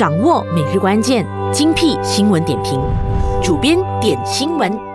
掌握每日关键精辟新闻点评，主编点新闻。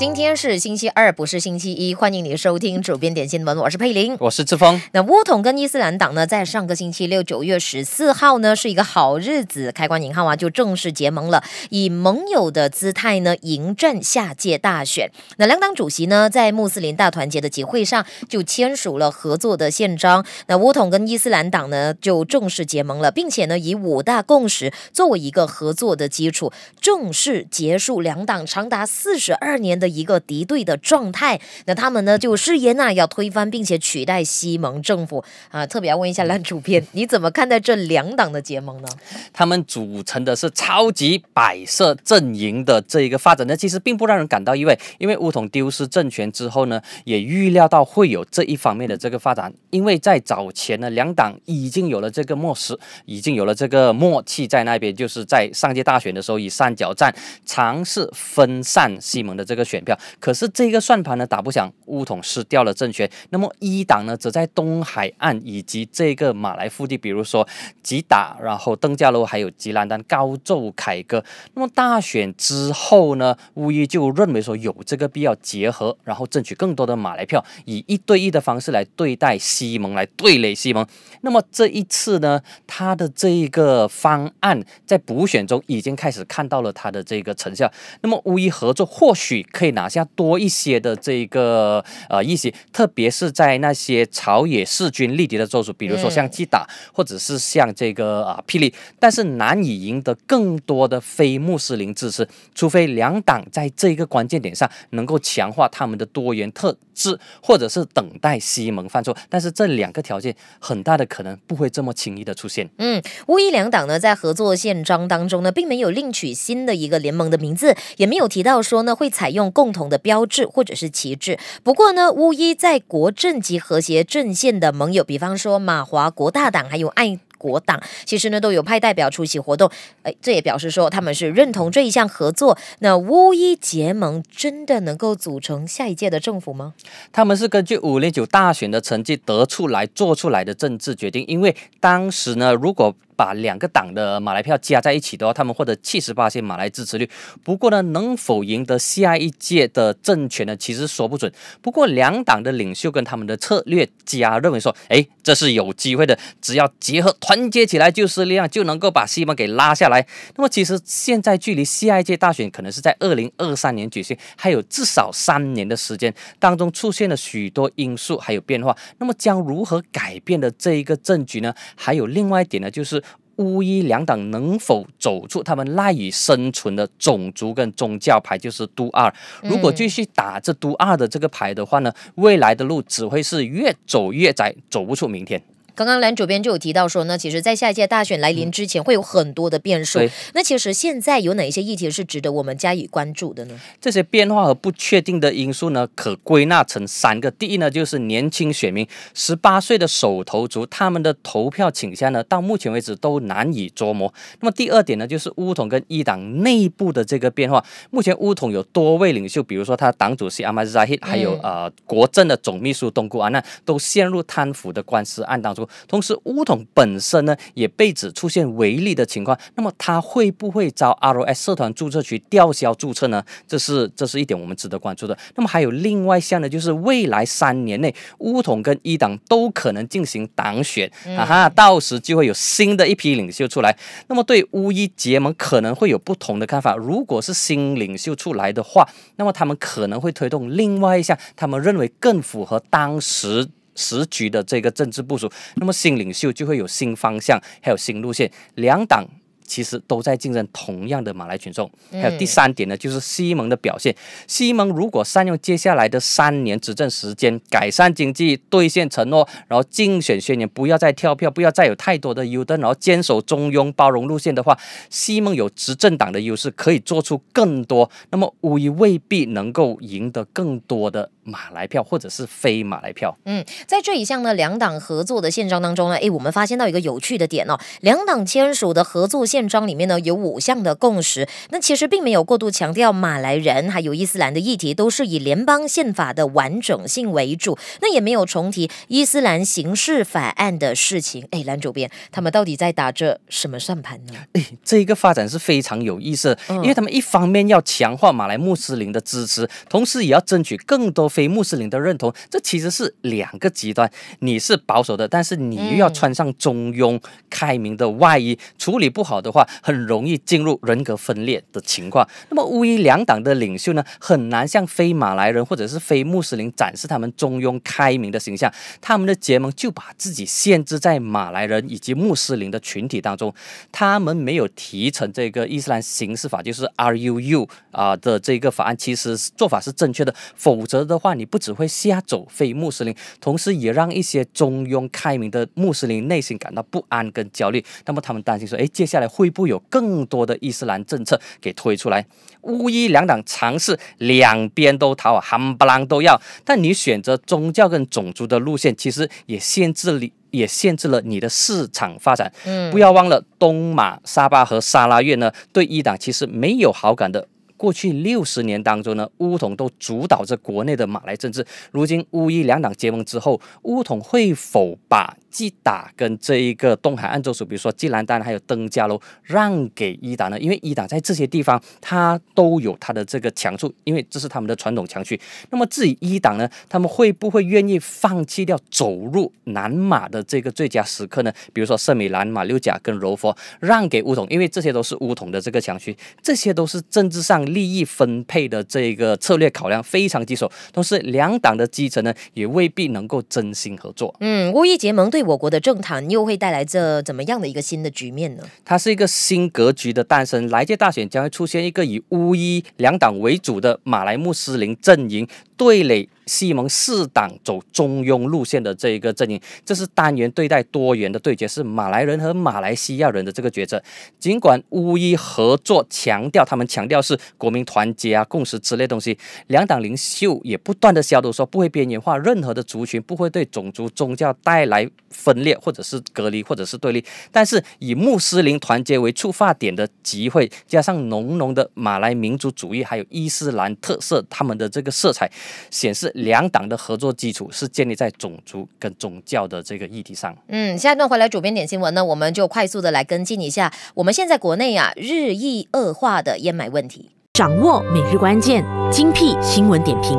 今天是星期二，不是星期一。欢迎你收听主编点新闻，我是佩林，我是志峰。那乌统跟伊斯兰党呢，在上个星期六，九月十四号呢，是一个好日子，开关引号啊，就正式结盟了，以盟友的姿态呢，迎战下届大选。那两党主席呢，在穆斯林大团结的集会上就签署了合作的宪章。那乌统跟伊斯兰党呢，就正式结盟了，并且呢，以五大共识作为一个合作的基础，正式结束两党长达四十二年的。一个敌对的状态，那他们呢就誓言啊要推翻并且取代西蒙政府啊。特别要问一下烂主编，你怎么看待这两党的结盟呢？他们组成的是超级摆设阵营的这一个发展，那其实并不让人感到意外，因为乌统丢失政权之后呢，也预料到会有这一方面的这个发展，因为在早前呢，两党已经有了这个默识，已经有了这个默契在那边，就是在上届大选的时候以三角战尝试分散西蒙的这个。选票，可是这个算盘呢打不响，巫统失掉了政权。那么一党呢，则在东海岸以及这个马来腹地，比如说吉打，然后邓家楼，还有吉兰丹、高奏凯歌。那么大选之后呢，巫伊就认为说有这个必要结合，然后争取更多的马来票，以一对一的方式来对待西蒙，来对垒西蒙。那么这一次呢，他的这一个方案在补选中已经开始看到了他的这个成效。那么巫伊合作或许。可以拿下多一些的这个呃一些，特别是在那些朝野势均力敌的州属，比如说像基打，或者是像这个啊霹雳，但是难以赢得更多的非穆斯林支持，除非两党在这个关键点上能够强化他们的多元特质，或者是等待西蒙犯错。但是这两个条件很大的可能不会这么轻易的出现。嗯，乌异两党呢在合作宪章当中呢，并没有另取新的一个联盟的名字，也没有提到说呢会采用。共同的标志或者是旗帜。不过呢，巫医在国政及和谐阵线的盟友，比方说马华国大党还有爱国党，其实呢都有派代表出席活动。哎，这也表示说他们是认同这一项合作。那巫伊结盟真的能够组成下一届的政府吗？他们是根据五零九大选的成绩得出来做出来的政治决定，因为当时呢，如果把两个党的马来票加在一起的话，他们获得七十八马来支持率。不过呢，能否赢得下一届的政权呢？其实说不准。不过两党的领袖跟他们的策略家认为说，哎，这是有机会的。只要结合团结起来就是力量，就能够把西方给拉下来。那么，其实现在距离下一届大选可能是在二零二三年举行，还有至少三年的时间当中出现了许多因素还有变化。那么将如何改变的这一个政局呢？还有另外一点呢，就是。乌伊两党能否走出他们赖以生存的种族跟宗教牌，就是都二。如果继续打这都二的这个牌的话呢，未来的路只会是越走越窄，走不出明天。刚刚蓝主编就有提到说呢，其实，在下一届大选来临之前，会有很多的变数。那其实现在有哪一些议题是值得我们加以关注的呢？这些变化和不确定的因素呢，可归纳成三个。第一呢，就是年轻选民，十八岁的手头族，他们的投票倾向呢，到目前为止都难以捉摸。那么第二点呢，就是乌统跟一党内部的这个变化。目前乌统有多位领袖，比如说他党主席阿米扎希，还有呃国政的总秘书东姑安娜，都陷入贪腐的官司案当中。同时，乌统本身呢也被指出现违例的情况，那么他会不会遭 R O S 社团注册局吊销注册呢？这是这是一点我们值得关注的。那么还有另外一项呢，就是未来三年内，乌统跟一党都可能进行党选，哈哈，到时就会有新的一批领袖出来。那么对乌伊结盟可能会有不同的看法。如果是新领袖出来的话，那么他们可能会推动另外一项，他们认为更符合当时。时局的这个政治部署，那么新领袖就会有新方向，还有新路线。两党其实都在竞争同样的马来群众。还有第三点呢，就是西蒙的表现。西蒙如果善用接下来的三年执政时间，改善经济，兑现承诺，然后竞选宣言不要再跳票，不要再有太多的优等，然后坚守中庸包容路线的话，西蒙有执政党的优势，可以做出更多。那么无疑未必能够赢得更多的。马来票或者是非马来票，嗯，在这一项呢，两党合作的宪章当中呢，诶，我们发现到一个有趣的点哦，两党签署的合作宪章里面呢，有五项的共识，那其实并没有过度强调马来人还有伊斯兰的议题，都是以联邦宪法的完整性为主，那也没有重提伊斯兰刑事法案的事情。诶，蓝主编，他们到底在打着什么算盘呢？诶，这一个发展是非常有意思，因为他们一方面要强化马来穆斯林的支持，同时也要争取更多非。非穆斯林的认同，这其实是两个极端。你是保守的，但是你又要穿上中庸开明的外衣，处理不好的话，很容易进入人格分裂的情况。那么乌伊两党的领袖呢，很难向非马来人或者是非穆斯林展示他们中庸开明的形象。他们的结盟就把自己限制在马来人以及穆斯林的群体当中。他们没有提成这个伊斯兰刑事法，就是 R U U 啊的这个法案，其实做法是正确的，否则的。话你不只会瞎走非穆斯林，同时也让一些中庸开明的穆斯林内心感到不安跟焦虑。那么他们担心说，哎，接下来会不会有更多的伊斯兰政策给推出来？乌伊两党尝试两边都讨啊，哈姆巴都要。但你选择宗教跟种族的路线，其实也限制你，也限制了你的市场发展。嗯，不要忘了东马沙巴和沙拉越呢，对伊朗其实没有好感的。过去六十年当中呢，乌统都主导着国内的马来政治。如今乌伊两党结盟之后，乌统会否把吉打跟这一个东海岸州属，比如说吉兰丹还有登嘉楼让给伊党呢？因为伊党在这些地方它都有它的这个强处，因为这是他们的传统强区。那么至于伊党呢，他们会不会愿意放弃掉走入南马的这个最佳时刻呢？比如说圣米兰、马六甲跟柔佛让给乌统，因为这些都是乌统的这个强区，这些都是政治上。利益分配的这个策略考量非常棘手，同时两党的基层呢也未必能够真心合作。嗯，巫伊结盟对我国的政坛又会带来这怎么样的一个新的局面呢？它是一个新格局的诞生，来届大选将会出现一个以巫伊两党为主的马来穆斯林阵营对垒。西蒙四党走中庸路线的这一个阵营，这是单元对待多元的对决，是马来人和马来西亚人的这个抉择。尽管巫伊合作强调，他们强调是国民团结啊、共识之类东西，两党领袖也不断的消毒说不会边缘化任何的族群，不会对种族、宗教带来分裂或者是隔离或者是对立。但是以穆斯林团结为触发点的集会，加上浓浓的马来民族主义还有伊斯兰特色，他们的这个色彩显示。两党的合作基础是建立在种族跟宗教的这个议题上。嗯，下一段回来，主编点新闻呢，我们就快速的来跟进一下，我们现在国内啊日益恶化的烟霾问题，掌握每日关键精辟新闻点评，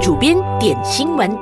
主编点新闻。